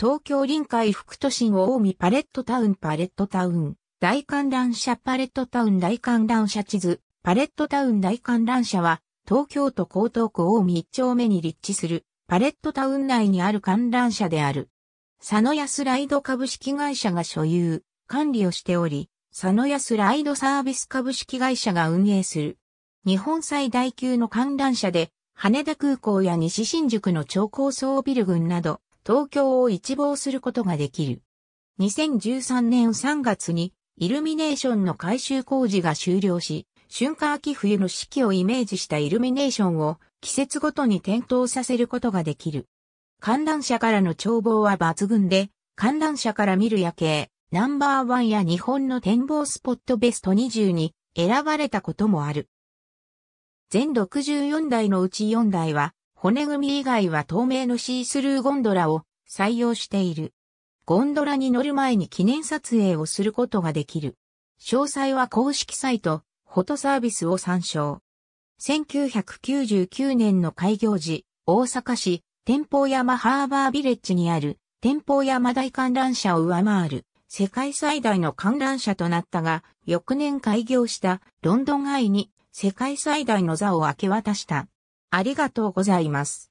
東京臨海副都心を近江パレットタウンパレットタウン、大観覧車パレットタウン大観覧車地図、パレットタウン大観覧車は、東京都江東区近江一丁目に立地する、パレットタウン内にある観覧車である。佐野安ライド株式会社が所有、管理をしており、佐野安ライドサービス株式会社が運営する。日本最大級の観覧車で、羽田空港や西新宿の超高層ビル群など、東京を一望することができる。2013年3月にイルミネーションの改修工事が終了し、春夏秋冬の四季をイメージしたイルミネーションを季節ごとに点灯させることができる。観覧車からの眺望は抜群で、観覧車から見る夜景、ナンバーワンや日本の展望スポットベスト20に選ばれたこともある。全64台のうち4台は骨組み以外は透明のシースルーゴンドラを採用している。ゴンドラに乗る前に記念撮影をすることができる。詳細は公式サイト、フォトサービスを参照。1999年の開業時、大阪市、天保山ハーバービレッジにある、天保山大観覧車を上回る、世界最大の観覧車となったが、翌年開業したロンドンアイに世界最大の座を明け渡した。ありがとうございます。